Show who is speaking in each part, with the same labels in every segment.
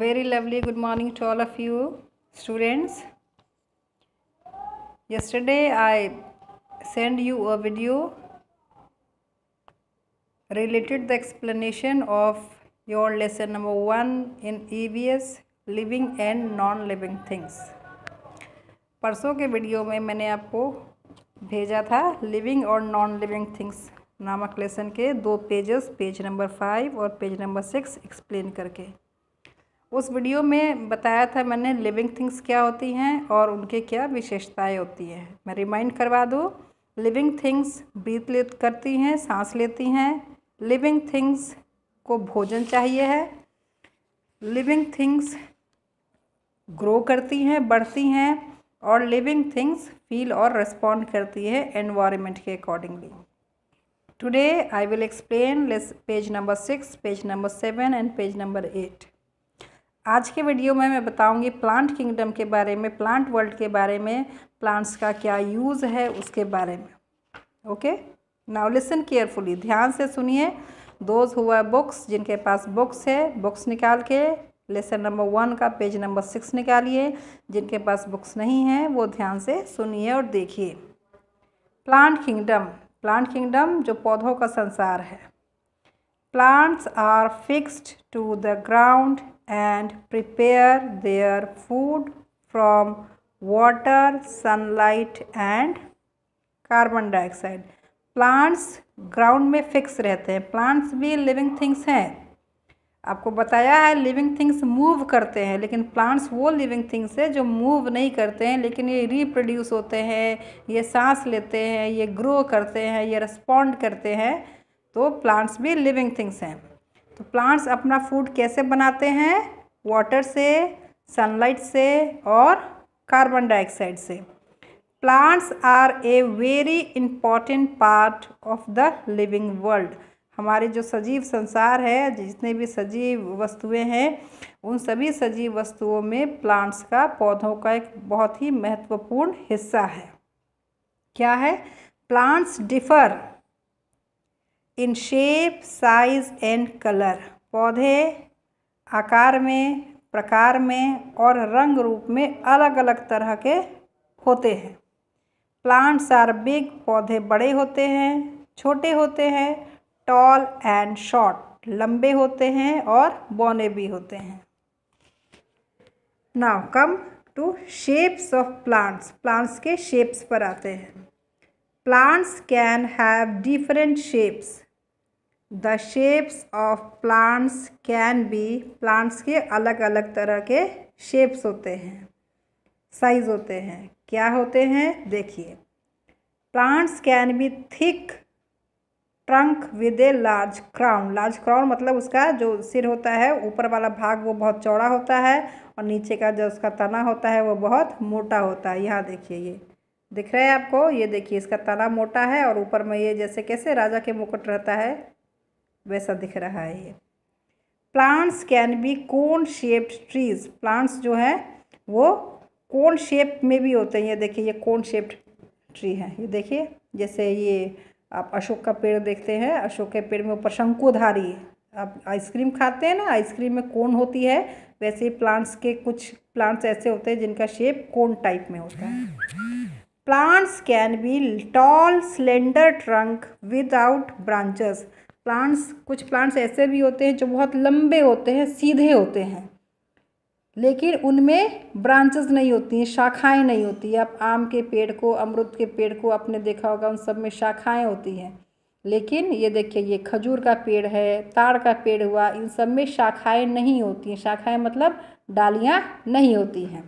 Speaker 1: very lovely good morning to all of you students yesterday i send you a video related the explanation of your lesson number 1 in evs living and non living things परसों के video में मैंने आपको भेजा था living और non living things नामक lesson के दो पेजेस पेज नंबर फाइव और पेज नंबर सिक्स एक्सप्लेन करके उस वीडियो में बताया था मैंने लिविंग थिंग्स क्या होती हैं और उनके क्या विशेषताएं होती हैं मैं रिमाइंड करवा दूँ लिविंग थिंग्स ब्रीथ ले करती हैं सांस लेती हैं लिविंग थिंग्स को भोजन चाहिए है लिविंग थिंग्स ग्रो करती हैं बढ़ती हैं और लिविंग थिंग्स फील और रिस्पॉन्ड करती है एनवायरमेंट के accordingly today I will explain lesson page number six page number seven and page number eight आज के वीडियो में मैं बताऊंगी प्लांट किंगडम के बारे में प्लांट वर्ल्ड के बारे में प्लांट्स का क्या यूज़ है उसके बारे में ओके नाउ लिसन केयरफुली ध्यान से सुनिए दोज हुआ बुक्स जिनके पास बुक्स है बुक्स निकाल के लेसन नंबर वन का पेज नंबर सिक्स निकालिए जिनके पास बुक्स नहीं हैं वो ध्यान से सुनिए और देखिए प्लांट किंगडम प्लांट किंगडम जो पौधों का संसार है plants are fixed to the ground and prepare their food from water, sunlight and carbon dioxide plants ground में फिक्स रहते हैं प्लांट्स भी लिविंग थिंग्स हैं आपको बताया है लिविंग थिंग्स मूव करते हैं लेकिन प्लांट्स वो लिविंग थिंग्स है जो मूव नहीं करते हैं लेकिन ये रिप्रोड्यूस होते हैं ये सांस लेते हैं ये ग्रो करते हैं ये रिस्पॉन्ड करते हैं तो प्लांट्स भी लिविंग थिंग्स हैं तो प्लांट्स अपना फूड कैसे बनाते हैं वाटर से सनलाइट से और कार्बन डाइऑक्साइड से plants are a very important part of the living world हमारे जो सजीव संसार है जितने भी सजीव वस्तुएं हैं उन सभी सजीव वस्तुओं में प्लांट्स का पौधों का एक बहुत ही महत्वपूर्ण हिस्सा है क्या है plants differ in shape size and colour पौधे आकार में प्रकार में और रंग रूप में अलग अलग तरह के होते हैं प्लांट्स आर बिग पौधे बड़े होते हैं छोटे होते हैं टॉल एंड शॉर्ट लंबे होते हैं और बौने भी होते हैं now come to shapes of plants plants के शेप्स पर आते हैं plants can have different shapes the shapes of plants can be plants के अलग अलग तरह के शेप्स होते हैं साइज होते हैं क्या होते हैं देखिए plants can be thick trunk with a large crown large crown मतलब उसका जो सिर होता है ऊपर वाला भाग वो बहुत चौड़ा होता है और नीचे का जो उसका तना होता है वो बहुत मोटा होता है यहाँ देखिए ये दिख रहा है आपको ये देखिए इसका तना मोटा है और ऊपर में ये जैसे कैसे राजा के मुकुट रहता है वैसा दिख रहा है ये plants can be cone shaped trees plants जो है वो कोन शेप में भी होते हैं ये देखिए ये कोन शेप्ड ट्री है ये देखिए जैसे ये आप अशोक का पेड़ देखते हैं अशोक के पेड़ में ऊपर शंकुधारी आप आइसक्रीम खाते हैं ना आइसक्रीम में कोन होती है वैसे प्लांट्स के कुछ प्लांट्स ऐसे होते हैं जिनका शेप कोन टाइप में होता है plants can be tall slender trunk without branches plants कुछ प्लांट्स ऐसे भी होते हैं जो बहुत लंबे होते हैं सीधे होते हैं लेकिन उनमें ब्रांचेस नहीं होती हैं शाखाएं नहीं होती है आप आम के पेड़ को अमरुद के पेड़ को आपने देखा होगा उन सब में शाखाएं होती हैं लेकिन ये देखिए ये खजूर का पेड़ है ताड़ का पेड़ हुआ इन सब में शाखाएं नहीं होती हैं शाखाएं मतलब डालियाँ नहीं होती हैं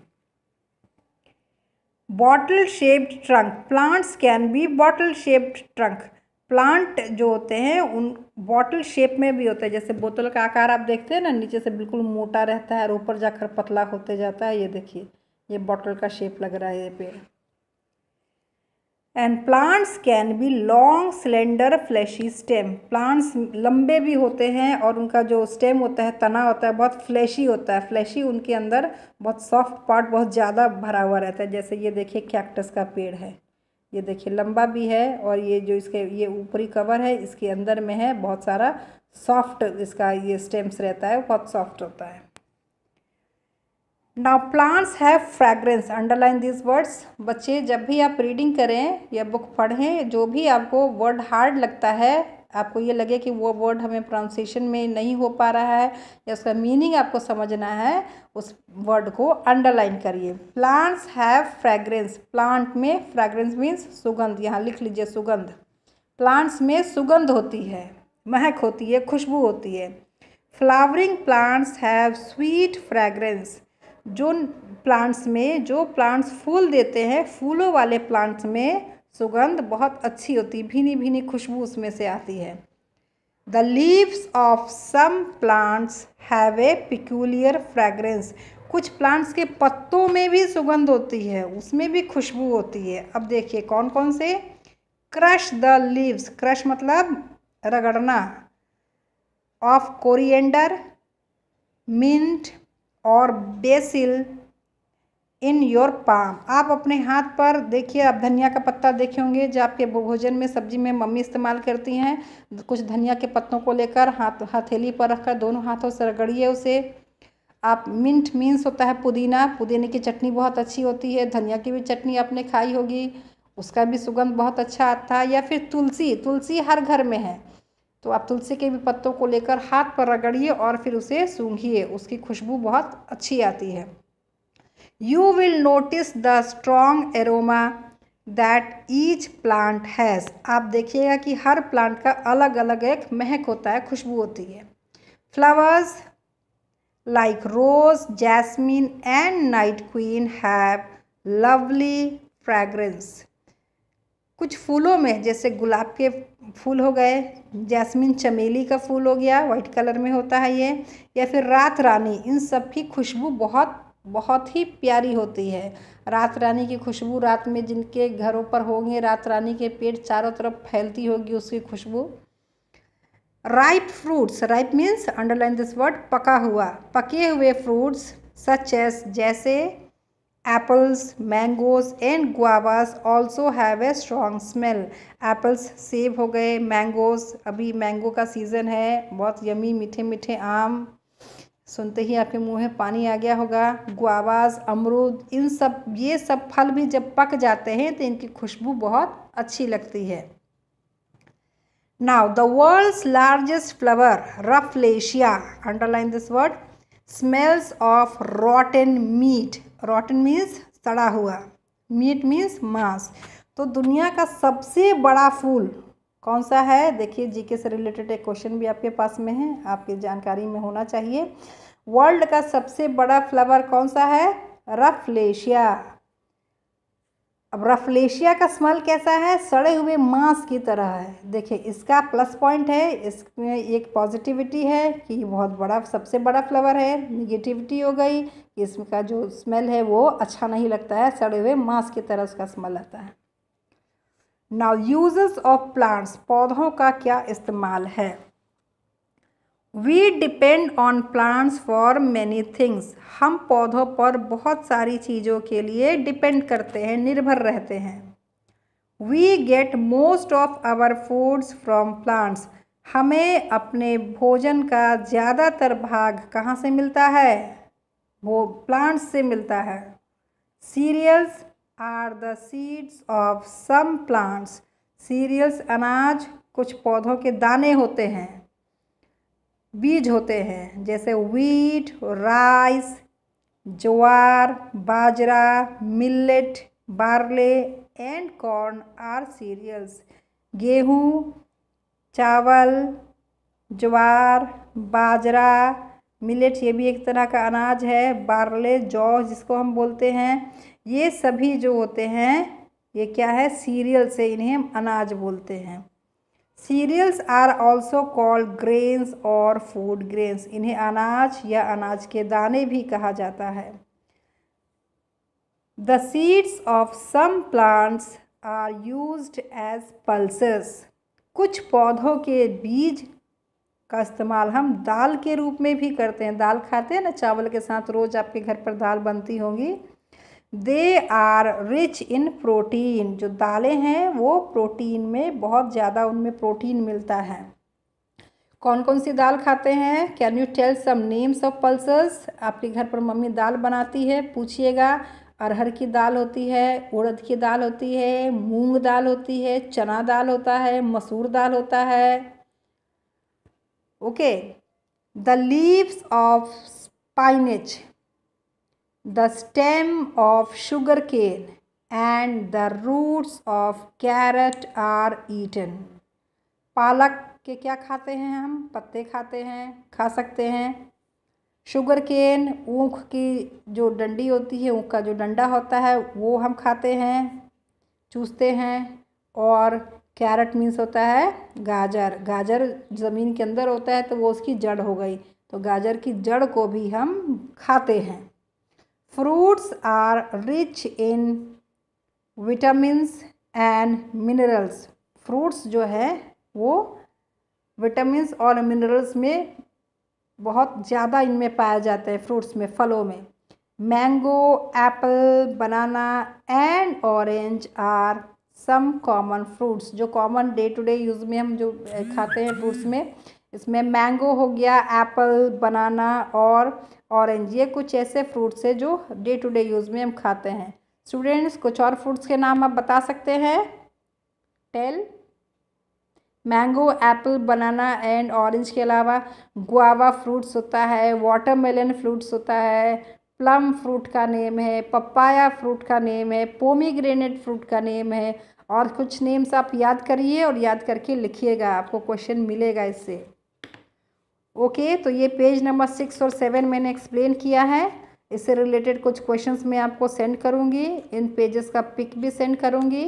Speaker 1: bottle shaped trunk plants can be bottle shaped trunk plant जो होते हैं उन बॉटल शेप में भी होता है जैसे बोतल का आकार आप देखते हैं ना नीचे से बिल्कुल मोटा रहता है और ऊपर जाकर पतला होते जाता है ये देखिए ये बॉटल का शेप लग रहा है ये पेड़ and plants can be long cylinder fleshy stem plants लंबे भी होते हैं और उनका जो स्टेम होता है तना होता है बहुत फ्लैशी होता है फ्लैशी उनके अंदर बहुत सॉफ्ट पार्ट बहुत ज़्यादा भरा हुआ रहता है जैसे ये देखिए कैक्टस का पेड़ है ये देखिए लंबा भी है और ये जो इसके ये ऊपरी कवर है इसके अंदर में है बहुत सारा सॉफ्ट इसका ये स्टेम्स रहता है बहुत सॉफ्ट होता है now plants have fragrance underline this words बच्चे जब भी आप रीडिंग करें या बुक पढ़ें जो भी आपको वर्ड हार्ड लगता है आपको ये लगे कि वो वर्ड हमें प्रोनाउंसिएशन में नहीं हो पा रहा है या उसका मीनिंग आपको समझना है उस वर्ड को अंडरलाइन करिए प्लांट्स हैव फ्रेगरेंस प्लांट में फ्रेगरेंस मीन्स सुगंध यहाँ लिख लीजिए सुगंध प्लांट्स में सुगंध होती है महक होती है खुशबू होती है flowering plants have sweet fragrance जो प्लांट्स में जो प्लांट्स फूल देते हैं फूलों वाले प्लांट्स में सुगंध बहुत अच्छी होती भीनी भीनी खुशबू उसमें से आती है the leaves of some plants have a peculiar fragrance कुछ प्लांट्स के पत्तों में भी सुगंध होती है उसमें भी खुशबू होती है अब देखिए कौन कौन से क्रश द लीव्स क्रश मतलब रगड़ना ऑफ कोरिएंडर मिंट और बेसिल इन योर पाम आप अपने हाथ पर देखिए आप धनिया का पत्ता देखे होंगे जो आपके भोजन में सब्जी में मम्मी इस्तेमाल करती हैं कुछ धनिया के पत्तों को लेकर हाथ हथेली पर रखकर दोनों हाथों से रगड़िए उसे आप मिंट मीन्स होता है पुदीना पुदीने की चटनी बहुत अच्छी होती है धनिया की भी चटनी आपने खाई होगी उसका भी सुगंध बहुत अच्छा आता है या फिर तुलसी तुलसी हर घर में है तो आप तुलसी के भी पत्तों को लेकर हाथ पर रगड़िए और फिर उसे सूंघिए उसकी खुशबू बहुत अच्छी आती है You will notice the strong aroma that each plant has आप देखिएगा कि हर प्लांट का अलग अलग एक महक होता है खुशबू होती है flowers like rose jasmine and night queen have lovely fragrance कुछ फूलों में जैसे गुलाब के फूल हो गए जैस्मिन चमेली का फूल हो गया वाइट कलर में होता है ये या फिर रात रानी इन सब की खुशबू बहुत बहुत ही प्यारी होती है रात रानी की खुशबू रात में जिनके घरों पर होंगे रात रानी के पेड़ चारों तरफ फैलती होगी उसकी खुशबू ripe fruits ripe means underline this word पका हुआ पके हुए फ्रूट्स सच एस जैसे apples mangoes and guavas also have a strong smell apples सेब हो गए मैंगोज अभी मैंगो का सीज़न है बहुत यमी मीठे मीठे आम सुनते ही आपके मुंह में पानी आ गया होगा गुआवास अमरूद इन सब ये सब फल भी जब पक जाते हैं तो इनकी खुशबू बहुत अच्छी लगती है now the world's largest flower rafflesia underline this word smells of rotten meat rotten means सड़ा हुआ मीट मीन्स मांस तो दुनिया का सबसे बड़ा फूल कौन सा है देखिए जीके से रिलेटेड एक क्वेश्चन भी आपके पास में है आपकी जानकारी में होना चाहिए वर्ल्ड का सबसे बड़ा फ्लावर कौन सा है रफलेशिया अब रफलेशिया का स्मल कैसा है सड़े हुए मांस की तरह है देखिए इसका प्लस पॉइंट है इसमें एक पॉजिटिविटी है कि बहुत बड़ा सबसे बड़ा फ्लावर है निगेटिविटी हो गई कि इसका जो स्मेल है वो अच्छा नहीं लगता है सड़े हुए मांस की तरह उसका स्मेल आता है नाउ यूजेस ऑफ प्लांट्स पौधों का क्या इस्तेमाल है we depend on plants for many things हम पौधों पर बहुत सारी चीज़ों के लिए डिपेंड करते हैं निर्भर रहते हैं we get most of our foods from plants हमें अपने भोजन का ज़्यादातर भाग कहाँ से मिलता है वो प्लांट्स से मिलता है cereals are the seeds of some plants cereals अनाज कुछ पौधों के दाने होते हैं बीज होते हैं जैसे wheat rice jowar bajra millet barley and corn are cereals गेहूँ चावल ज्वार बाजरा मिलेट ये भी एक तरह का अनाज है बार्ले जौ जिसको हम बोलते हैं ये सभी जो होते हैं ये क्या है सीरियल से इन्हें अनाज बोलते हैं cereals are also called grains और फूड ग्रेन्स इन्हें अनाज या अनाज के दाने भी कहा जाता है the seeds of some plants are use as pulses कुछ पौधों के बीज का इस्तेमाल हम दाल के रूप में भी करते हैं दाल खाते हैं ना चावल के साथ रोज़ आपके घर पर दाल बनती होगी they are rich in protein जो दालें हैं वो प्रोटीन में बहुत ज़्यादा उनमें प्रोटीन मिलता है कौन कौन सी दाल खाते हैं can you tell some names of pulses आपके घर पर मम्मी दाल बनाती है पूछिएगा अरहर की दाल होती है उड़द की दाल होती है मूंग दाल होती है चना दाल होता है मसूर दाल होता है okay the leaves of spinach the stem of cane and the roots of carrot are eaten. पालक के क्या खाते हैं हम पत्ते खाते हैं खा सकते हैं शुगर केन ऊख की जो डंडी होती है ऊख का जो डंडा होता है वो हम खाते हैं चूसते हैं और कैरेट मीन्स होता है गाजर गाजर ज़मीन के अंदर होता है तो वो उसकी जड़ हो गई तो गाजर की जड़ को भी हम खाते हैं fruits are rich in vitamins and minerals fruits जो है वो विटामिन और मिनरल्स में बहुत ज़्यादा इनमें पाया जाता है फ्रूट्स में फलों में mango apple banana and orange are some common fruits जो common day to day use में हम जो खाते हैं फ्रूट्स में इसमें मैंगो हो गया एप्पल बनाना और ऑरेंज ये कुछ ऐसे फ्रूट्स हैं जो डे टू डे यूज़ में हम खाते हैं स्टूडेंट्स कुछ और फ्रूट्स के नाम आप बता सकते हैं tell mango apple banana and orange के अलावा गुआवा फ्रूट्स होता है वाटरमेलन फ्रूट्स होता है प्लम फ्रूट का नेम है पपाया फ्रूट का नेम है पोमीग्रेनेट फ्रूट का नेम है और कुछ नेम्स आप याद करिए और याद करके लिखिएगा आपको क्वेश्चन मिलेगा इससे ओके तो ये पेज नंबर सिक्स और सेवन मैंने एक्सप्लेन किया है इससे रिलेटेड कुछ क्वेश्चंस मैं आपको सेंड करूँगी इन पेजेस का पिक भी सेंड करूँगी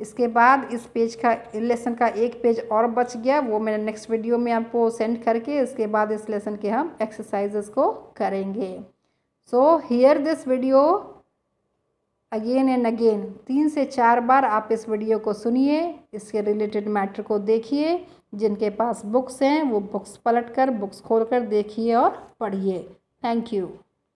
Speaker 1: इसके बाद इस पेज का लेसन का एक पेज और बच गया वो मैंने नेक्स्ट वीडियो में आपको सेंड करके इसके बाद इस लेसन के हम एक्सरसाइजेस को करेंगे so hear this video again and again तीन से चार बार आप इस वीडियो को सुनिए इसके रिलेटेड मैटर को देखिए जिनके पास बुक्स हैं वो बुक्स पलट कर बुक्स खोल कर देखिए और पढ़िए थैंक यू